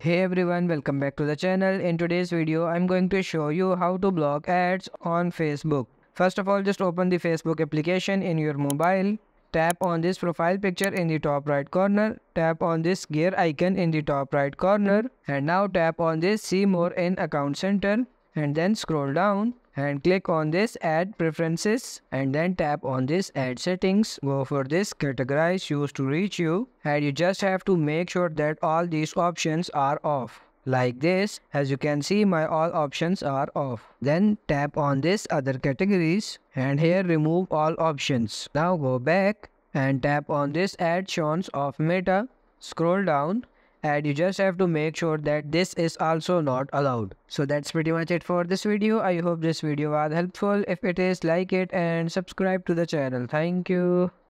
Hey everyone, welcome back to the channel. In today's video, I'm going to show you how to block ads on Facebook. First of all, just open the Facebook application in your mobile. Tap on this profile picture in the top right corner. Tap on this gear icon in the top right corner. And now tap on this see more in account center. And then scroll down and click on this add preferences and then tap on this add settings go for this categorize Choose to reach you and you just have to make sure that all these options are off like this as you can see my all options are off then tap on this other categories and here remove all options now go back and tap on this add shown of meta scroll down and you just have to make sure that this is also not allowed. So that's pretty much it for this video. I hope this video was helpful. If it is, like it and subscribe to the channel. Thank you.